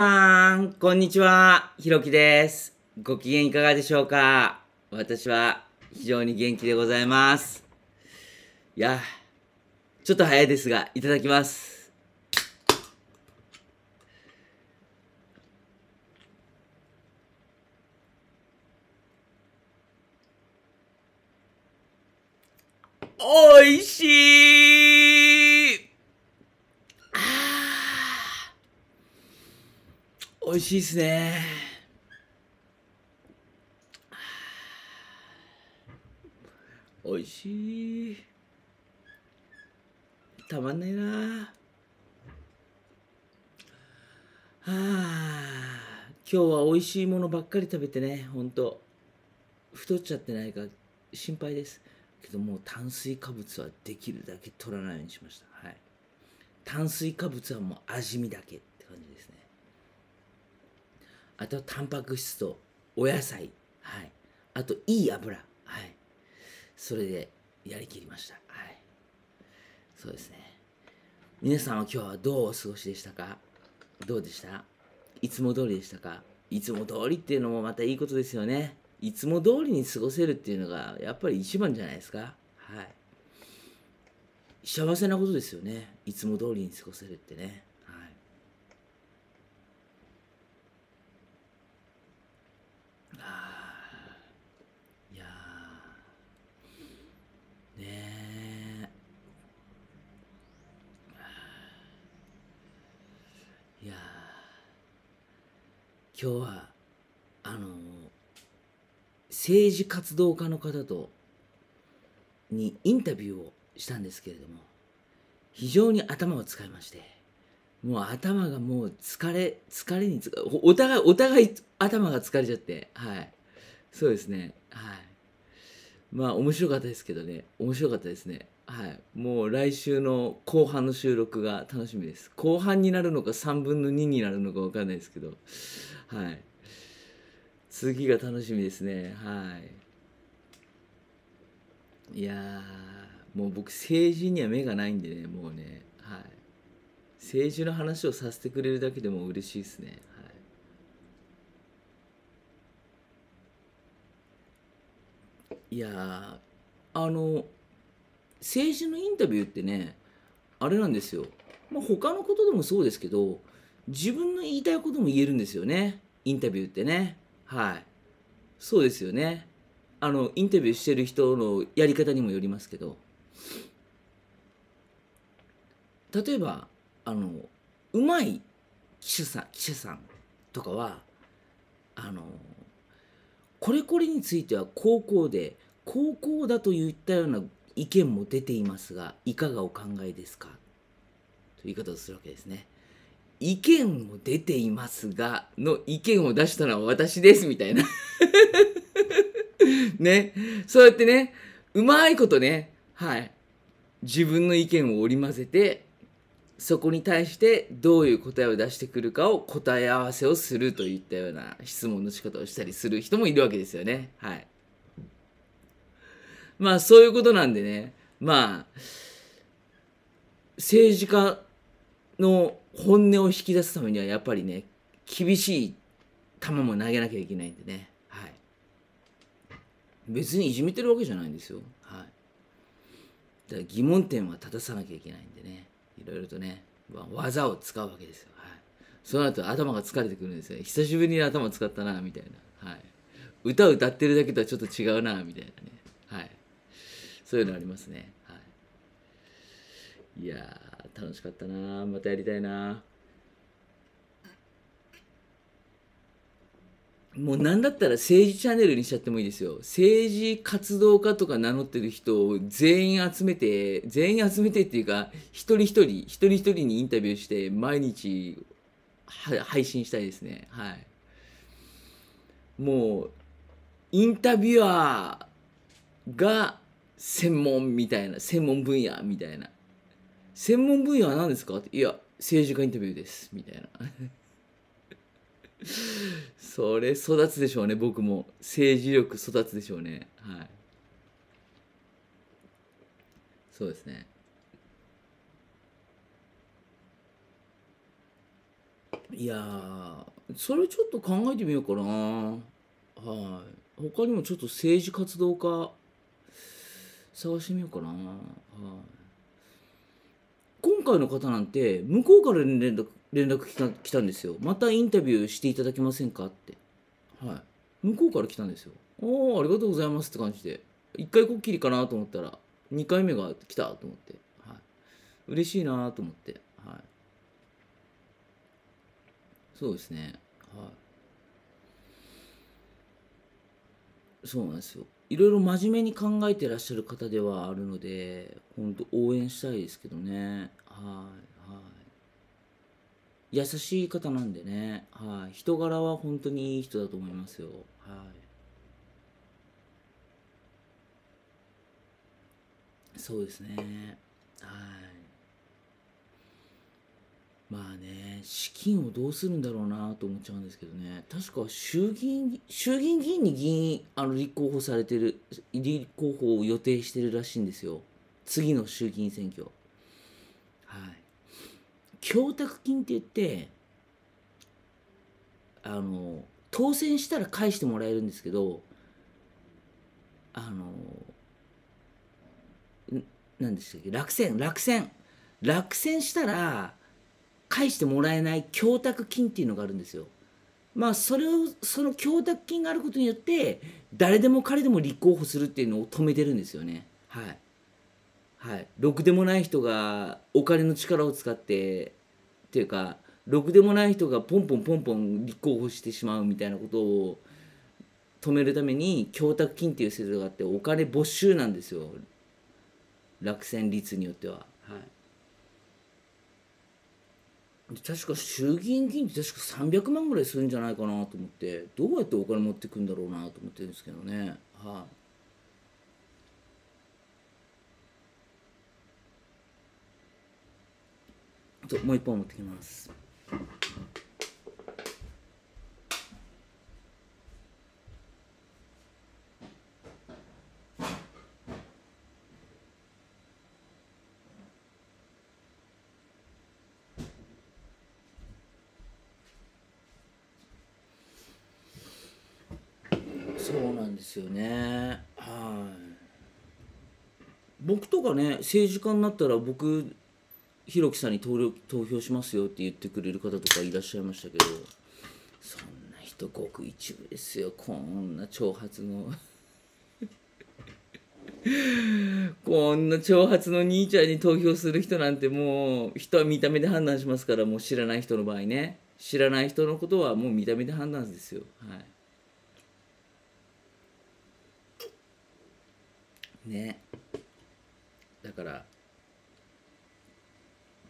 さん、こんにちは。ひろきです。ご機嫌いかがでしょうか私は非常に元気でございます。いや、ちょっと早いですが、いただきます。おいしい美味しいっすね美味しいたまんないなあ今日は美味しいものばっかり食べてねほんと太っちゃってないか心配ですけどもう炭水化物はできるだけ取らないようにしましたはい炭水化物はもう味見だけって感じですねあとはタンパク質とお野菜、はい、あといい油、はい、それでやりきりました、はい、そうですね皆さんは今日はどうお過ごしでしたかどうでしたいつも通りでしたかいつも通りっていうのもまたいいことですよねいつも通りに過ごせるっていうのがやっぱり一番じゃないですかはい幸せなことですよねいつも通りに過ごせるってね今日はあの政治活動家の方とにインタビューをしたんですけれども非常に頭を使いましてもう頭がもう疲れ疲れにお互いお互い頭が疲れちゃってはいそうですねはいまあ面白かったですけどね面白かったですねはいもう来週の後半の収録が楽しみです後半になるのか3分の2になるのか分かんないですけどはい。次が楽しみですね。はい。いやもう僕政治には目がないんでね、もうね、はい。政治の話をさせてくれるだけでも嬉しいですね。はい、いやあの政治のインタビューってねあれなんですよ、まあ、他のことでもそうですけど自分の言いたいことも言えるんですよね。インタビューってね。はい。そうですよね。あの、インタビューしてる人のやり方にもよりますけど。例えば、あの、うまい記者さん、記者さんとかは、あの、これこれについては高校で、高校だと言ったような意見も出ていますが、いかがお考えですかという言い方をするわけですね。意見を出ていますが、の意見を出したのは私です、みたいな ね。そうやってね、うまいことね、はい。自分の意見を織り交ぜて、そこに対してどういう答えを出してくるかを答え合わせをするといったような質問の仕方をしたりする人もいるわけですよね。はい。まあそういうことなんでね、まあ、政治家の本音を引き出すためにはやっぱりね、厳しい球も投げなきゃいけないんでね。はい。別にいじめてるわけじゃないんですよ。はい。だから疑問点は立たさなきゃいけないんでね。いろいろとね、技を使うわけですよ。はい。その後頭が疲れてくるんですよ。久しぶりに頭使ったな、みたいな。はい。歌歌ってるだけとはちょっと違うな、みたいなね。はい。そういうのありますね。はい。いや楽しかったなまたやりたいなもう何だったら政治チャンネルにしちゃってもいいですよ。政治活動家とか名乗ってる人を全員集めて、全員集めてっていうか、一人一人、一人一人にインタビューして、毎日配信したいですね。はい。もう、インタビュアーが専門みたいな、専門分野みたいな。専門分野は何ですかっていや、政治家インタビューです。みたいな。それ育つでしょうね、僕も。政治力育つでしょうね。はい。そうですね。いやそれちょっと考えてみようかな。はい。他にもちょっと政治活動家探してみようかな。はい。の方なんて向こうから連絡連絡来た来たんですよまたインタビューしていただけませんかってはい向こうから来たんですよおおありがとうございますって感じで1回こっきりかなと思ったら2回目が来たと思って、はい、嬉しいなと思って、はい、そうですねはいそうなんですよいろいろ真面目に考えてらっしゃる方ではあるので本当応援したいですけどねはいはい。優しい方なんでね、はい。人柄は本当にいい人だと思いますよ。はい。そうですね。はい。まあね、資金をどうするんだろうなと思っちゃうんですけどね、確か衆議院、衆議院議員に議員、あの、立候補されてる、立候補を予定してるらしいんですよ。次の衆議院選挙。供託金って言ってあの当選したら返してもらえるんですけどあの何でしたっけ落選落選落選したら返してもらえない供託金っていうのがあるんですよ。まあそれをその供託金があることによって誰でも彼でも立候補するっていうのを止めてるんですよね。はいはい、ろくでもない人がお金の力を使ってっていうかろくでもない人がポンポンポンポン立候補してしまうみたいなことを止めるために供託金っていう制度があってお金没収なんですよ落選率によっては。はい確か衆議院議員って確か300万ぐらいするんじゃないかなと思ってどうやってお金持ってくんだろうなと思ってるんですけどねはい、もう一本持ってきます。そうなんですよねはい僕とかね政治家になったら僕ひろきさんに投票しますよって言ってくれる方とかいらっしゃいましたけどそんな人ごく一部ですよこんな挑発の こんな挑発の兄ちゃんに投票する人なんてもう人は見た目で判断しますからもう知らない人の場合ね知らない人のことはもう見た目で判断ですよはいねだから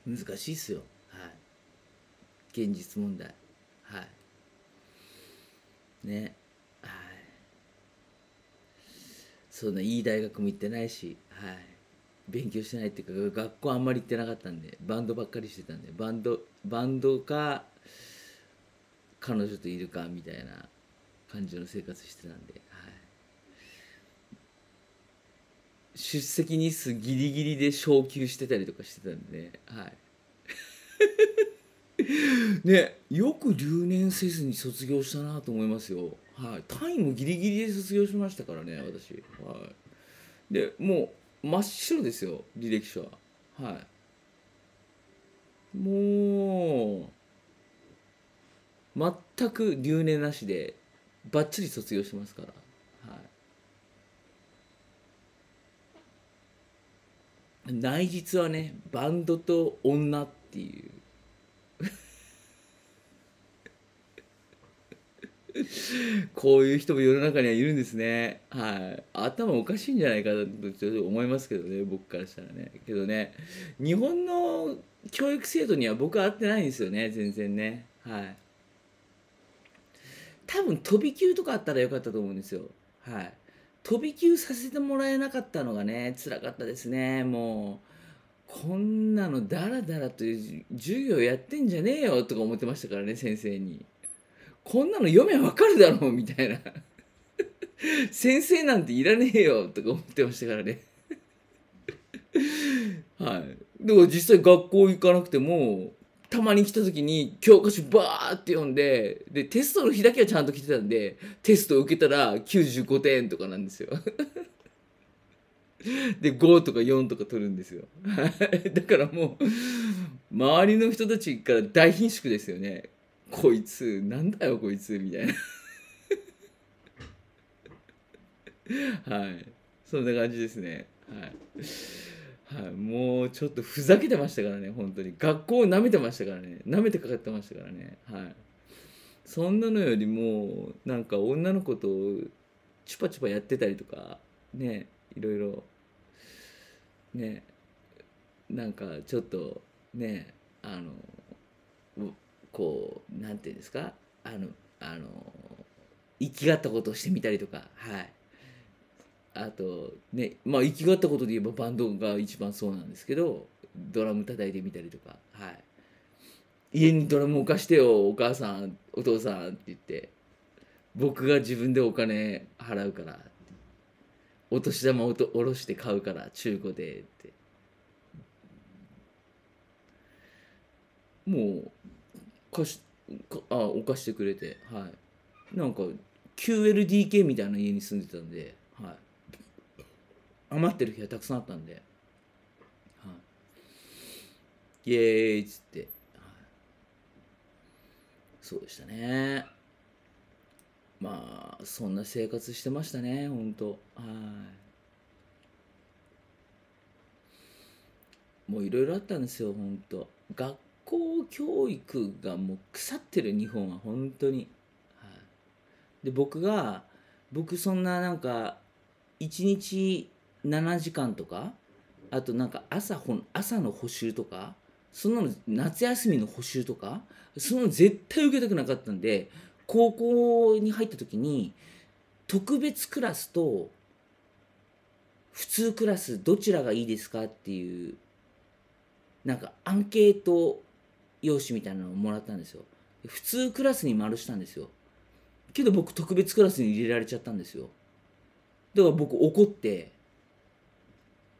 難しいっすよはい現実問題はいねはいそんないい大学も行ってないしはい勉強してないっていうか学校あんまり行ってなかったんでバンドばっかりしてたんでバンドバンドか彼女といるかみたいな感じの生活してたんで出席日数ギリギリで昇給してたりとかしてたんで、はい。ね、よく留年せずに卒業したなと思いますよ。はい、単位もギリギリで卒業しましたからね、私。はい、でもう真っ白ですよ、履歴書は。はい、もう全く留年なしでばっちり卒業してますから。内実はねバンドと女っていう こういう人も世の中にはいるんですねはい頭おかしいんじゃないかとちょっと思いますけどね僕からしたらねけどね日本の教育制度には僕は合ってないんですよね全然ねはい多分飛び級とかあったらよかったと思うんですよはい飛び級させてもらえなかったのがね辛かったですねもうこんなのダラダラと授業やってんじゃねえよとか思ってましたからね先生にこんなの読めわかるだろうみたいな 先生なんていらねえよとか思ってましたからねはいでも実際学校行かなくてもたまに来た時に教科書バーって読んででテストの日だけはちゃんと来てたんでテスト受けたら95点とかなんですよ で5とか4とか取るんですよ だからもう周りの人たちから大貧縮ですよねこいつなんだよこいつみたいな はいそんな感じですねはいはい、もうちょっとふざけてましたからね、本当に。学校を舐めてましたからね、舐めてかかってましたからね、はい。そんなのよりも、なんか女の子とチュパチュパやってたりとか、ね、いろいろ、ね、なんかちょっと、ね、あの、こう、なんていうんですか、あの、あの、生きがったことをしてみたりとか、はい。あとねまあ生きがったことで言えばバンドが一番そうなんですけどドラム叩いてみたりとかはい家にドラムを貸してよお母さんお父さんって言って僕が自分でお金払うからお年玉をとおろして買うから中古でってもう貸しあお貸してくれてはいなんか 9LDK みたいな家に住んでたんで余ってる日がたくさんあったんで、はい、イエーイっつって、はい、そうでしたねまあそんな生活してましたねほんとはいもういろいろあったんですよほんと学校教育がもう腐ってる日本は本当に、はい、で僕が僕そんななんか一日7時間とかあとなんか朝本朝の補習とかそんなの夏休みの補習とかそんなの絶対受けたくなかったんで高校に入った時に特別クラスと普通クラスどちらがいいですかっていうなんかアンケート用紙みたいなのをもらったんですよ普通クラスに丸したんですよけど僕特別クラスに入れられちゃったんですよだから僕怒って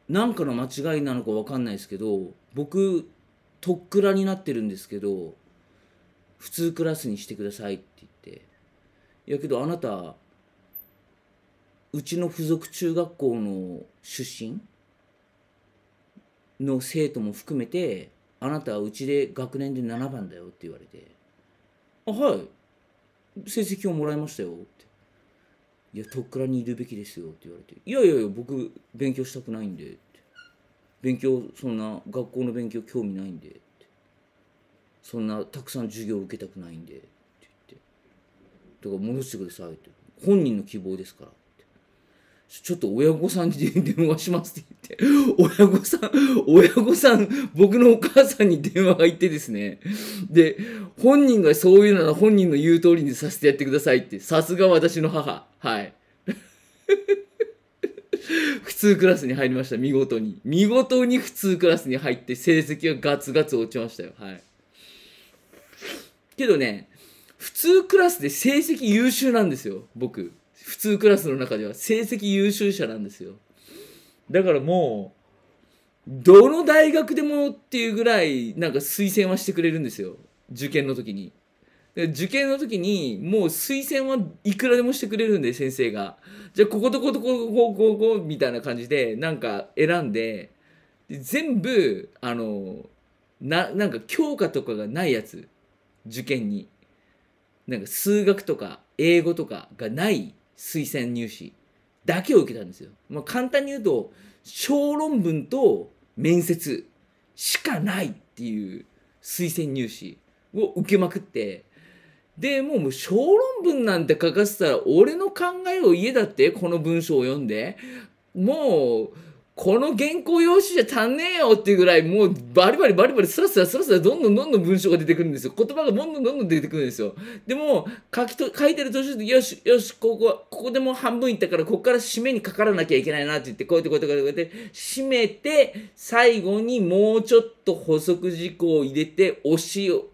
なんかの間違いなのか分かんないですけど僕とっくらになってるんですけど普通クラスにしてくださいって言っていやけどあなたうちの付属中学校の出身の生徒も含めてあなたはうちで学年で7番だよって言われてあはい成績をもらいましたよって「いやとっくらにいるべきですよ」って言われて「いやいやいや僕勉強したくないんで」勉強そんな学校の勉強興味ないんで」そんなたくさん授業を受けたくないんで」って言って「だから戻してください」って「本人の希望ですから」ちょっと親御さんに電話しますって言って、親御さん、親御さん、僕のお母さんに電話が行ってですね、で、本人がそういうなら本人の言う通りにさせてやってくださいって、さすが私の母、はい。普通クラスに入りました、見事に。見事に普通クラスに入って、成績がガツガツ落ちましたよ、はい。けどね、普通クラスで成績優秀なんですよ、僕。普通クラスの中では成績優秀者なんですよだからもうどの大学でもっていうぐらいなんか推薦はしてくれるんですよ受験の時に受験の時にもう推薦はいくらでもしてくれるんで先生がじゃあこことことここここみたいな感じでなんか選んで全部あのななんか教科とかがないやつ受験になんか数学とか英語とかがない推薦入試だけを受けたんですよ。まあ、簡単に言うと小論文と面接しかないっていう推薦入試を受けまくってでもう小論文なんて書かせたら俺の考えを家だってこの文章を読んでもうこの原稿用紙じゃ足んねえよっていうぐらい、もうバリバリバリバリスラスラスラスラどんどんどんどん文章が出てくるんですよ。言葉がどんどんどんどん出てくるんですよ。でも、書きと、書いてる途中で、よし、よし、ここ、ここでもう半分いったから、ここから締めにかからなきゃいけないなって言って、こうやってこうやってこうやって、締めて、最後にもうちょっと補足事項を入れて、押しを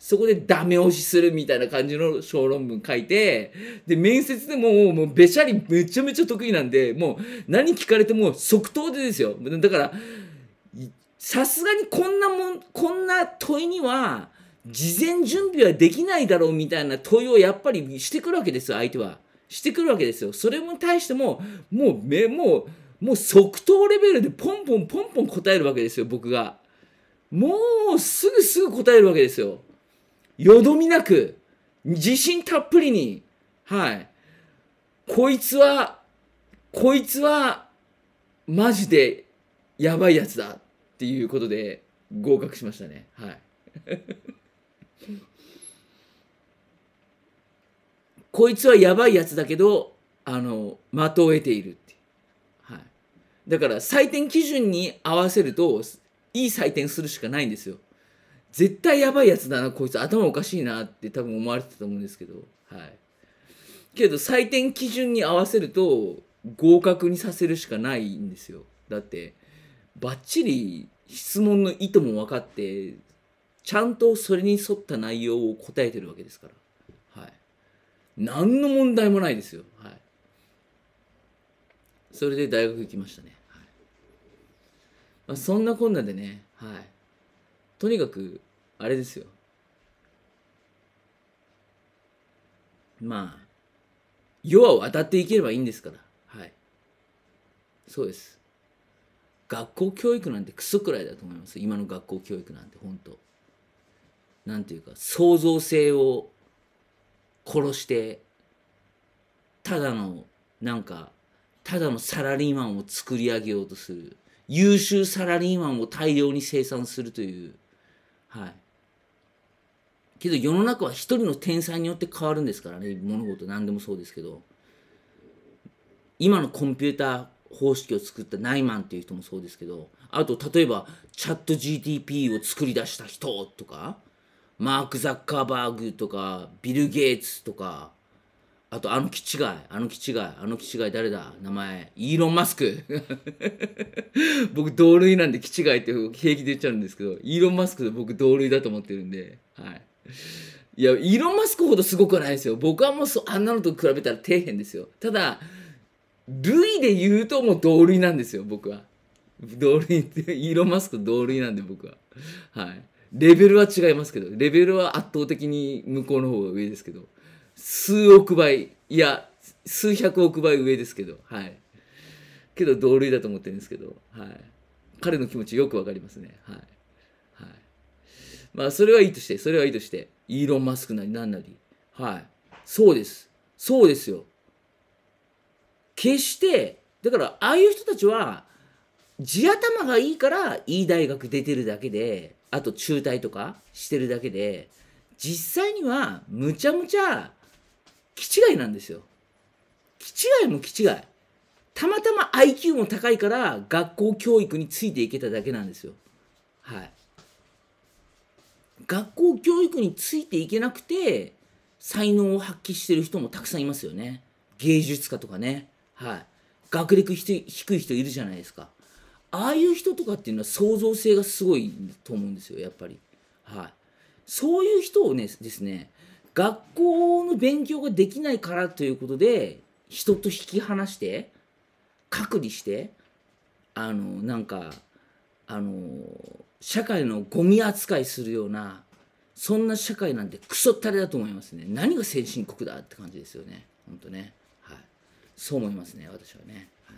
そこでダメ押しするみたいな感じの小論文書いて、で、面接でももうべしゃりめちゃめちゃ得意なんで、もう何聞かれても即答でですよ。だから、さすがにこんなもん、こんな問いには、事前準備はできないだろうみたいな問いをやっぱりしてくるわけですよ、相手は。してくるわけですよ。それに対しても、もう、め、もう、もう即答レベルでポンポンポンポン答えるわけですよ、僕が。もうすぐすぐ答えるわけですよ。よどみなく、自信たっぷりに、はい。こいつは、こいつは、マジで、やばいやつだっていうことで、合格しましたね。はい。こいつはやばいやつだけど、あの、的を得ているってはい。だから、採点基準に合わせると、いい採点するしかないんですよ。絶対やばいやつだなこいつ頭おかしいなって多分思われてたと思うんですけどはいけど採点基準に合わせると合格にさせるしかないんですよだってバッチリ質問の意図も分かってちゃんとそれに沿った内容を答えてるわけですからはい何の問題もないですよはいそれで大学行きましたね、はいまあ、そんなこんなでねはいとにかくあれですよまあ世を当たっていければいいんですからはいそうです学校教育なんてクソくらいだと思います今の学校教育なんて本当なんていうか創造性を殺してただのなんかただのサラリーマンを作り上げようとする優秀サラリーマンを大量に生産するというはい。けど世の中は一人の天才によって変わるんですからね物事何でもそうですけど今のコンピューター方式を作ったナイマンっていう人もそうですけどあと例えばチャット GTP を作り出した人とかマーク・ザッカーバーグとかビル・ゲイツとかあとあの気違い、あの気違い、あの気違い誰だ名前、イーロン・マスク。僕同類なんで気違いって平気で言っちゃうんですけど、イーロン・マスクで僕同類だと思ってるんで、はい。いや、イーロン・マスクほどすごくはないですよ。僕はもうあんなのと比べたら底辺ですよ。ただ、類で言うともう同類なんですよ、僕は。同類って、イーロン・マスク同類なんで僕は。はい。レベルは違いますけど、レベルは圧倒的に向こうの方が上ですけど。数億倍、いや、数百億倍上ですけど、はい。けど同類だと思ってるんですけど、はい。彼の気持ちよくわかりますね。はい。はい。まあ、それはいいとして、それはいいとして、イーロン・マスクなり何なり、はい。そうです。そうですよ。決して、だから、ああいう人たちは、地頭がいいから、いい大学出てるだけで、あと中退とかしてるだけで、実際には、むちゃむちゃ、気違いなんですよ。気違いも気違い。たまたま IQ も高いから学校教育についていけただけなんですよ。はい。学校教育についていけなくて才能を発揮してる人もたくさんいますよね。芸術家とかね。はい。学歴低い人いるじゃないですか。ああいう人とかっていうのは創造性がすごいと思うんですよ、やっぱり。はい。そういう人をね、ですね、学校の勉強ができないからということで人と引き離して隔離してあのなんかあの社会のゴミ扱いするようなそんな社会なんてクソったれだと思いますね何が先進国だって感じですよね本当ねはいそう思いますね私はね、は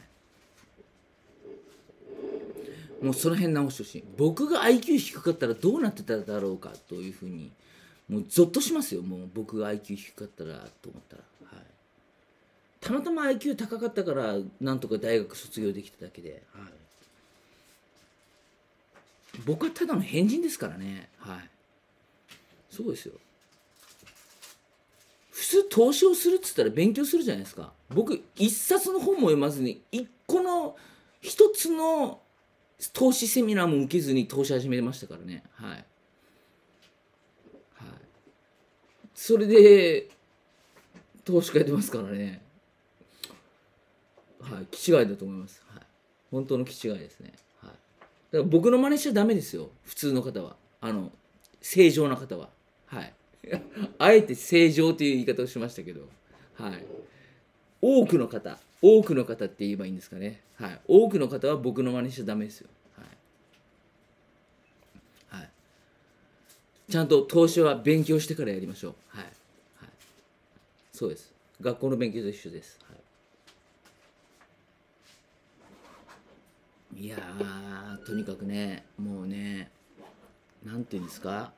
い、もうその辺直してほしい僕が IQ 低かったらどうなってただろうかというふうにもうゾッとしますよもう僕が IQ 低かったらと思ったら、はい、たまたま IQ 高かったからなんとか大学卒業できただけで、はい、僕はただの変人ですからねはいそうですよ普通投資をするっつったら勉強するじゃないですか僕一冊の本も読まずに一個の一つの投資セミナーも受けずに投資始めましたからねはいそれで、投資家やってますからね。はい、気違いだと思います。はい、本当の気違いですね。はい、だから僕の真似しちゃダメですよ、普通の方は。あの、正常な方は。はい。あえて正常という言い方をしましたけど、はい。多くの方、多くの方って言えばいいんですかね。はい。多くの方は僕の真似しちゃダメですよ。ちゃんと投資は勉強してからやりましょう。はい。はい、そうです。学校の勉強と一緒です。はい、いやとにかくね、もうね、なんていうんですか。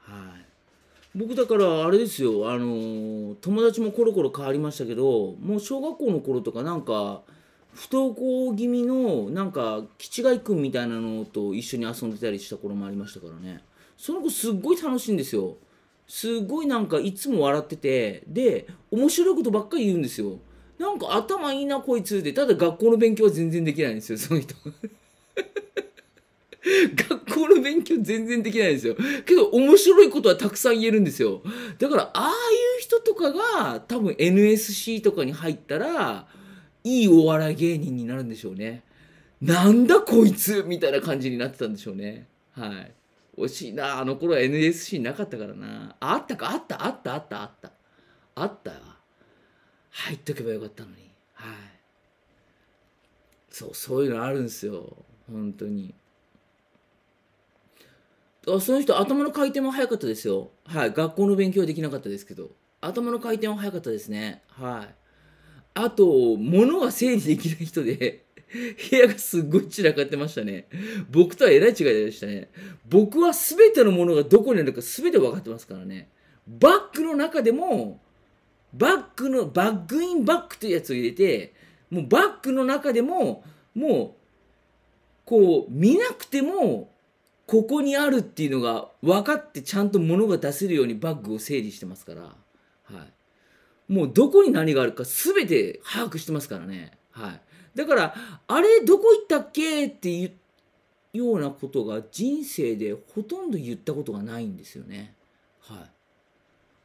はい。僕だからあれですよ、あの友達もコロコロ変わりましたけど、もう小学校の頃とかなんか、不登校気味のなんか、気違い君みたいなのと一緒に遊んでたりした頃もありましたからね。その子すっごい楽しいんですよすごいなんかいつも笑っててで面白いことばっかり言うんですよなんか頭いいなこいつでただ学校の勉強は全然できないんですよその人 学校の勉強全然できないんですよ。けど面白いことはたくさん言えるんですよ。だからああいう人とかが多分 NSC とかに入ったらいいお笑い芸人になるんでしょうね。なんだこいつみたいな感じになってたんでしょうね。はい。惜しいなあの頃は NSC なかったからなあったかあったあったあったあったあったよ入っとけばよかったのにはいそうそういうのあるんですよ本当にあその人頭の回転も早かったですよはい学校の勉強はできなかったですけど頭の回転は早かったですねはいあと物が整理できない人で部屋がすっごい散らかってましたね。僕とはえらい違いでしたね。僕は全てのものがどこにあるか全て分かってますからね。バッグの中でも、バッグの、バッグインバッグというやつを入れて、もうバッグの中でも、もう、こう、見なくても、ここにあるっていうのが分かってちゃんと物が出せるようにバッグを整理してますから、はい。もうどこに何があるか全て把握してますからね。はい。だから、あれどこ行ったっけっていうようなことが人生でほとんど言ったことがないんですよね。はい。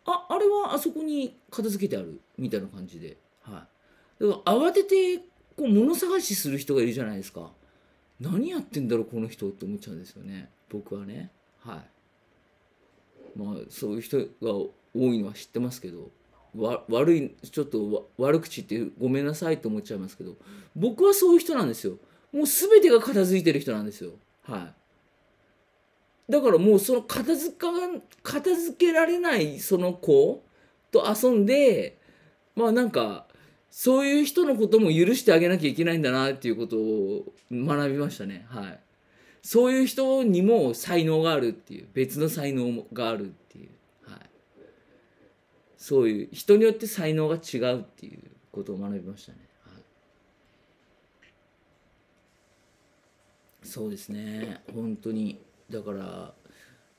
あ、あれはあそこに片付けてあるみたいな感じで。はい。だから慌ててこう物探しする人がいるじゃないですか。何やってんだろうこの人って思っちゃうんですよね。僕はね。はい。まあそういう人が多いのは知ってますけど。わ悪いちょっと悪口ってごめんなさいって思っちゃいますけど僕はそういう人なんですよもう全てが片付いてる人なんですよはいだからもうその片付か片付けられないその子と遊んでまあなんかそういう人のことも許してあげなきゃいけないんだなっていうことを学びましたねはいそういう人にも才能があるっていう別の才能があるっていうそういう人によって才能が違うっていうことを学びましたね。はい、そうですね本当にだから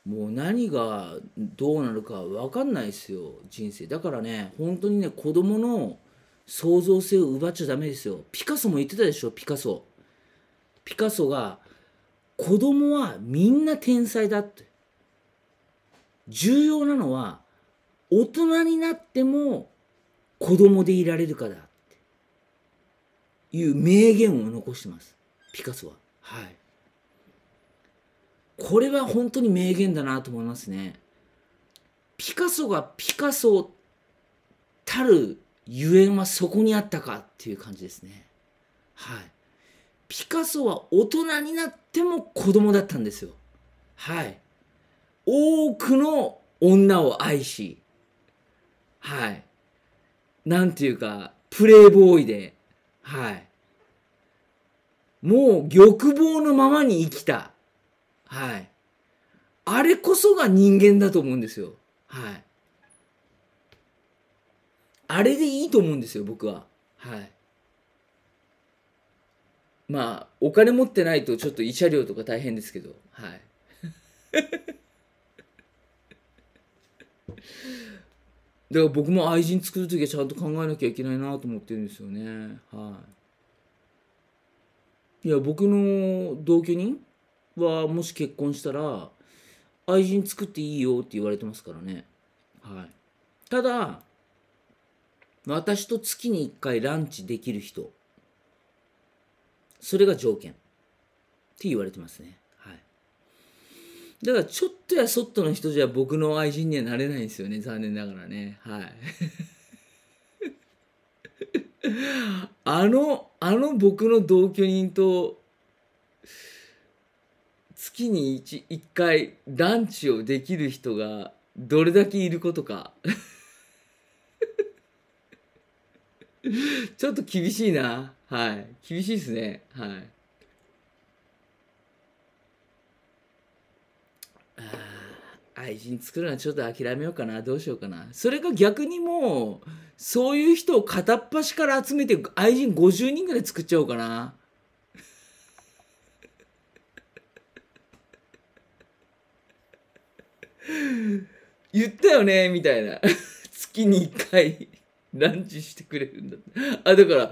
もう何がどうなるか分かんないですよ人生だからね本当にね子供の創造性を奪っちゃダメですよピカソも言ってたでしょピカソピカソが子供はみんな天才だって重要なのは大人になっても子供でいられるかだっていう名言を残してますピカソははいこれは本当に名言だなと思いますねピカソがピカソたるゆえんはそこにあったかっていう感じですねはいピカソは大人になっても子供だったんですよはい多くの女を愛しはい。なんていうか、プレイボーイで、はい。もう欲望のままに生きた。はい。あれこそが人間だと思うんですよ。はい。あれでいいと思うんですよ、僕は。はい。まあ、お金持ってないとちょっと慰謝料とか大変ですけど、はい。だから僕も愛人作る時はちゃんと考えなきゃいけないなと思ってるんですよねはいいや僕の同居人はもし結婚したら愛人作っていいよって言われてますからねはいただ私と月に1回ランチできる人それが条件って言われてますねだからちょっとやそっとの人じゃ僕の愛人にはなれないんですよね残念ながらねはい あのあの僕の同居人と月に 1, 1回ランチをできる人がどれだけいることか ちょっと厳しいなはい厳しいですねはいああ愛人作るのはちょっと諦めようかなどうしようかなそれが逆にもうそういう人を片っ端から集めて愛人50人ぐらい作っちゃおうかな。言ったよねみたいな月に1回ランチしてくれるんだあだから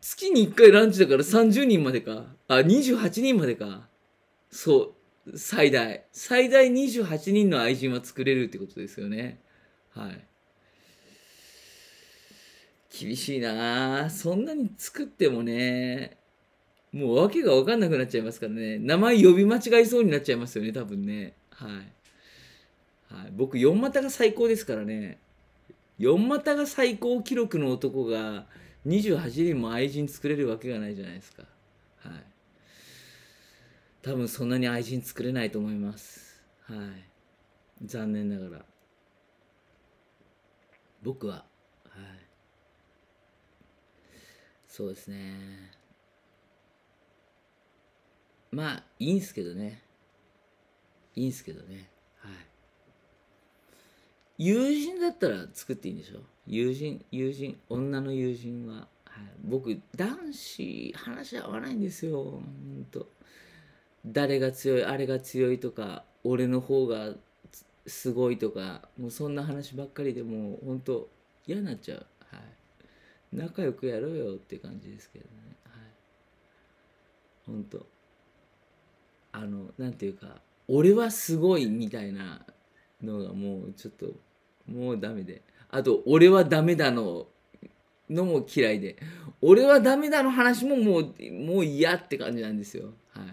月に1回ランチだから30人までかあ28人までかそう最大最大28人の愛人は作れるってことですよねはい厳しいなそんなに作ってもねもう訳が分かんなくなっちゃいますからね名前呼び間違いそうになっちゃいますよね多分ねはい、はい、僕4股が最高ですからね4股が最高記録の男が28人も愛人作れるわけがないじゃないですかはい多分そんなに愛人作れないと思いますはい残念ながら僕ははいそうですねまあいいんすけどねいいんすけどねはい友人だったら作っていいんでしょ友人友人女の友人は、はい、僕男子話合わないんですよほんと誰が強いあれが強いとか俺の方がすごいとかもうそんな話ばっかりでもうほんと嫌になっちゃう、はい、仲良くやろうよって感じですけどねはいほんとあの何て言うか俺はすごいみたいなのがもうちょっともうダメであと俺はダメだののも嫌いで俺はダメだの話ももうもう嫌って感じなんですよはい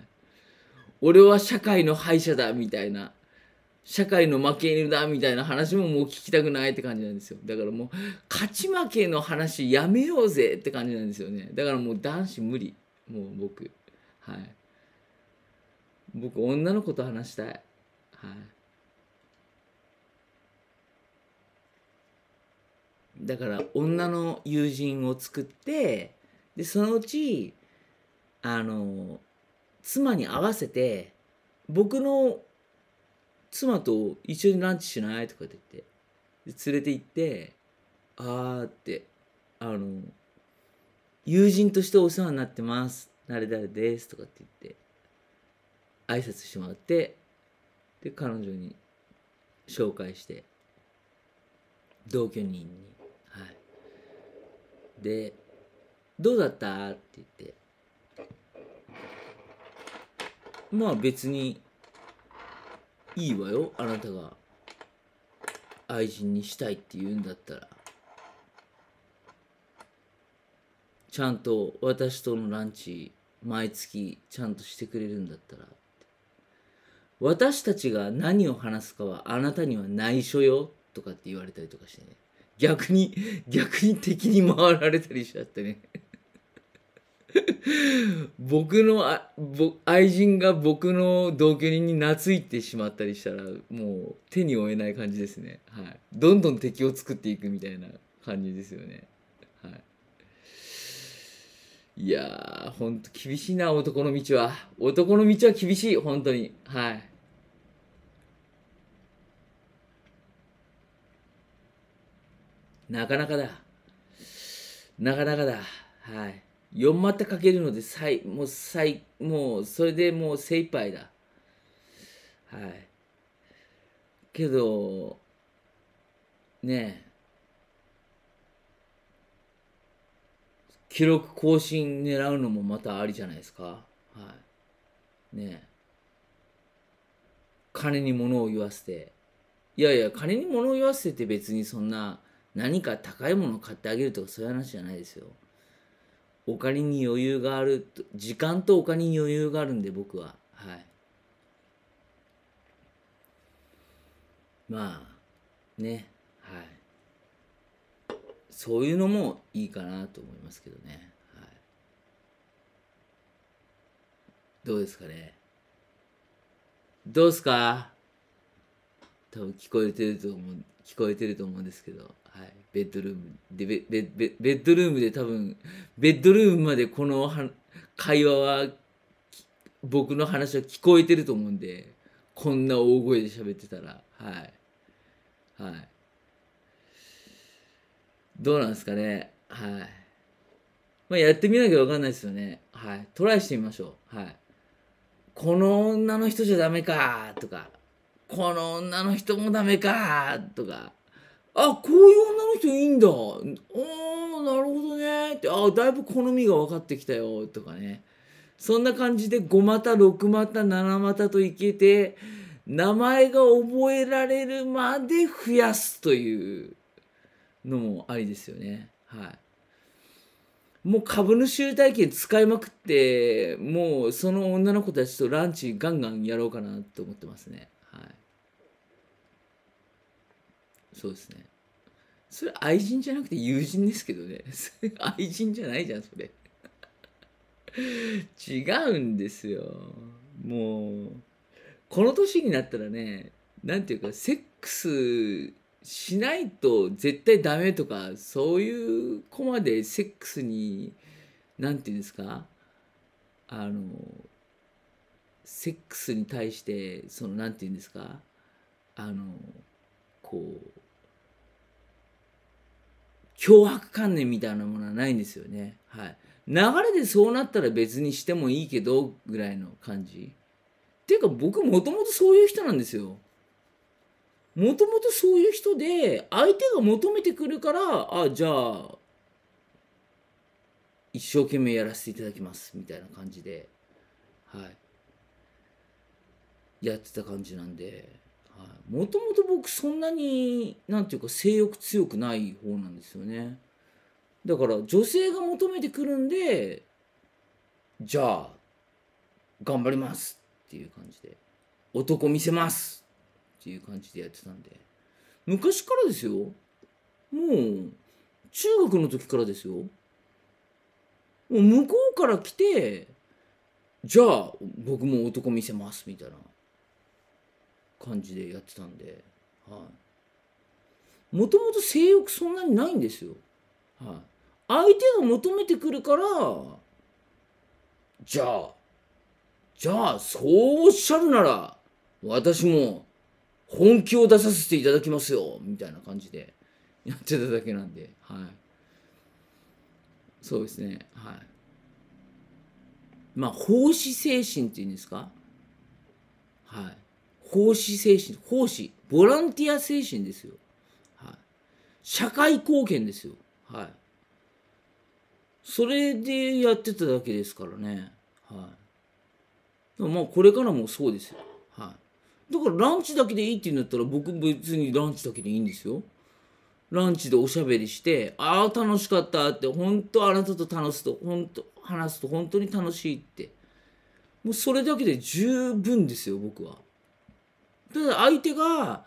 俺は社会の敗者だみたいな社会の負け犬だみたいな話ももう聞きたくないって感じなんですよだからもう勝ち負けの話やめようぜって感じなんですよねだからもう男子無理もう僕はい僕女の子と話したいはいだから女の友人を作ってでそのうちあの妻に合わせて僕の妻と一緒にランチしないとかって言って連れて行ってああってあの友人としてお世話になってます誰々ですとかって言って挨拶してもらってで彼女に紹介して同居人にはいで「どうだった?」って言ってまあ別にいいわよあなたが愛人にしたいって言うんだったらちゃんと私とのランチ毎月ちゃんとしてくれるんだったら私たちが何を話すかはあなたには内緒よとかって言われたりとかしてね逆に逆に敵に回られたりしちゃってね 僕のあ愛人が僕の同居人に懐いてしまったりしたらもう手に負えない感じですね、はい、どんどん敵を作っていくみたいな感じですよね、はい、いやーほんと厳しいな男の道は男の道は厳しい本当にはいなかなかだなかなかだはい4たかけるので最もう最もうそれでもう精一杯だはいけどねえ記録更新狙うのもまたありじゃないですかはいねえ金に物を言わせていやいや金に物を言わせてって別にそんな何か高いものを買ってあげるとかそういう話じゃないですよお金に余裕がある時間とお金に余裕があるんで僕ははいまあねはいそういうのもいいかなと思いますけどね、はい、どうですかねどうですか多分聞こえてると思う聞こえてると思うんですけど、はい、ベッドルームでベベベベッドルームで多分ベッドルームまでこの会話は僕の話は聞こえてると思うんでこんな大声で喋ってたらはいはいどうなんですかねはいまあやってみなきゃ分かんないですよねはいトライしてみましょうはいこの女の人じゃダメかとかこの女の人もダメかとかあこういう女の人いいんだおーなるほどねってあだいぶ好みが分かってきたよとかねそんな感じで5股6股7股といけて名前が覚えられるまで増やすというのもありですよねはいもう株主優待券使いまくってもうその女の子たちとランチガンガンやろうかなと思ってますねそうですねそれ愛人じゃなくて友人ですけどね 愛人じゃないじゃんそれ 違うんですよもうこの年になったらね何て言うかセックスしないと絶対ダメとかそういう子までセックスに何て言うんですかあのセックスに対してその何て言うんですかあのこう脅迫観念みたいなものはないんですよね。はい。流れでそうなったら別にしてもいいけど、ぐらいの感じ。っていうか僕もともとそういう人なんですよ。もともとそういう人で、相手が求めてくるから、あ、じゃあ、一生懸命やらせていただきますみたいな感じではいやってた感じなんでもともと僕そんなに何て言うか性欲強くない方なんですよねだから女性が求めてくるんでじゃあ頑張りますっていう感じで男見せますっていう感じでやってたんで昔からですよもう中学の時からですよもう向こうから来てじゃあ僕も男見せますみたいな感じでやってたんで、はい。もともと性欲そんなにないんですよ。はい。相手が求めてくるから、じゃあ、じゃあ、そうおっしゃるなら、私も本気を出させていただきますよ、みたいな感じでやってただけなんで、はい。そうですね、はい。まあ、奉仕精神っていうんですかはい。奉仕精神、奉仕、ボランティア精神ですよ。はい。社会貢献ですよ。はい。それでやってただけですからね。はい。まあ、これからもそうですよ。はい。だからランチだけでいいって言うんだったら僕別にランチだけでいいんですよ。ランチでおしゃべりして、ああ、楽しかったって、本当あなたと楽すと、本当話すと本当に楽しいって。もうそれだけで十分ですよ、僕は。だから相手が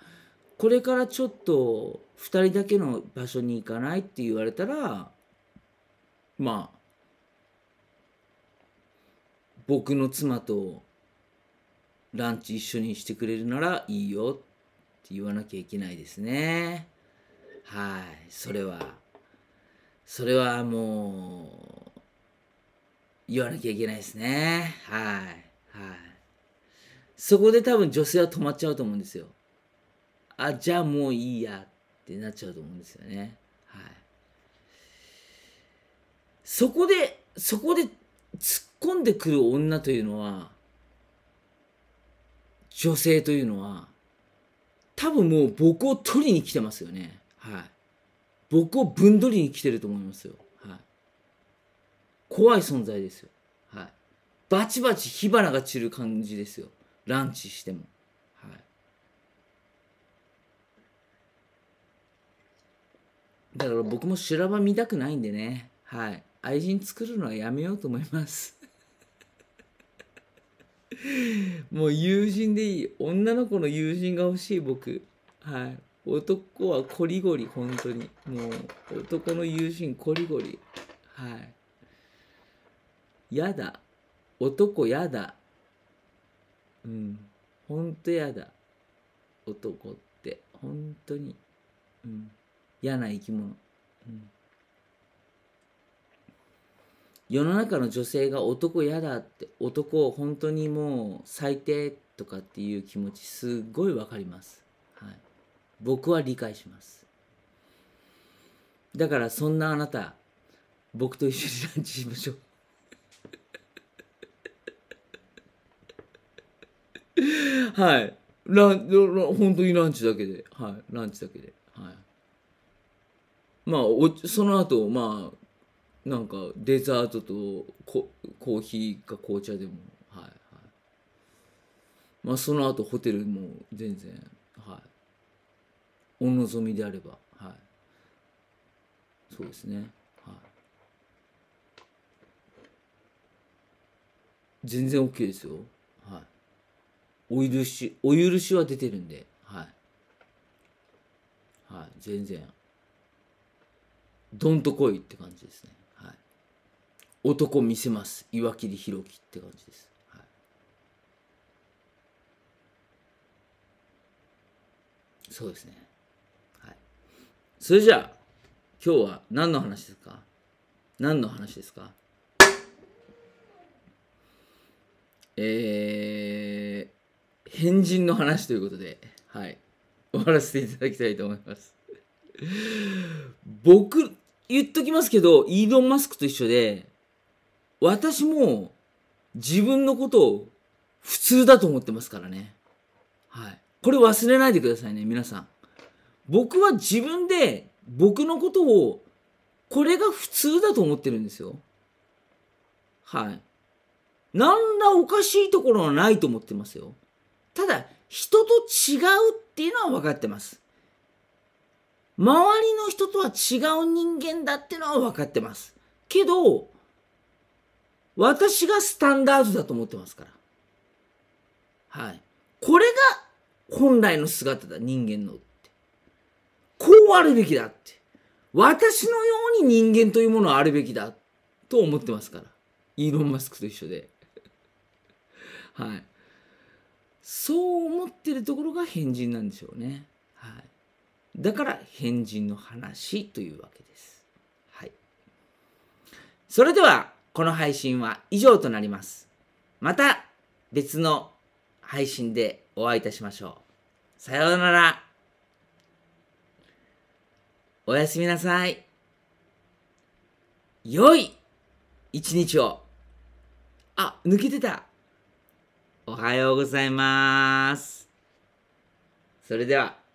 これからちょっと2人だけの場所に行かないって言われたらまあ僕の妻とランチ一緒にしてくれるならいいよって言わなきゃいけないですねはいそれはそれはもう言わなきゃいけないですねはいはいそこで多分女性は止まっちゃうと思うんですよ。あ、じゃあもういいやってなっちゃうと思うんですよね。はい。そこで、そこで突っ込んでくる女というのは、女性というのは、多分もう僕を取りに来てますよね。はい。僕をぶん取りに来てると思いますよ。はい。怖い存在ですよ。はい。バチバチ火花が散る感じですよ。ランチしても。はい。だから僕も修羅場見たくないんでね。はい。愛人作るのはやめようと思います。もう友人でいい。女の子の友人が欲しい僕。はい。男はこりごり、本当に。もう、男の友人こりごり。はい。やだ。男やだ。うんほんとやだ男って本当に、うん、嫌な生き物、うん、世の中の女性が男やだって男を本当にもう最低とかっていう気持ちすごいわかります、はい、僕は理解しますだからそんなあなた僕と一緒にランチしましょう はいラン本当にランチだけではいランチだけではいまあおその後まあなんかデザートとココーヒーか紅茶でもはいはいまあその後ホテルも全然はいお望みであればはいそうですね全然 OK ですよお許し、お許しは出てるんで、はい。はい、全然。どんと来いって感じですね。はい。男見せます。岩切弘樹って感じです。はい。そうですね。はい。それじゃあ、今日は何の話ですか何の話ですかえー、変人の話ということで、はい。終わらせていただきたいと思います。僕、言っときますけど、イーロン・マスクと一緒で、私も自分のことを普通だと思ってますからね。はい。これ忘れないでくださいね、皆さん。僕は自分で僕のことを、これが普通だと思ってるんですよ。はい。何らおかしいところはないと思ってますよ。ただ、人と違うっていうのは分かってます。周りの人とは違う人間だっていうのは分かってます。けど、私がスタンダードだと思ってますから。はい。これが本来の姿だ、人間のって。こうあるべきだって。私のように人間というものはあるべきだと思ってますから。イーロン・マスクと一緒で。はい。そう思ってるところが変人なんでしょうね。はい、だから変人の話というわけです。はい、それではこの配信は以上となります。また別の配信でお会いいたしましょう。さようなら。おやすみなさい。良い一日を。あ、抜けてた。おはようございます。それでは。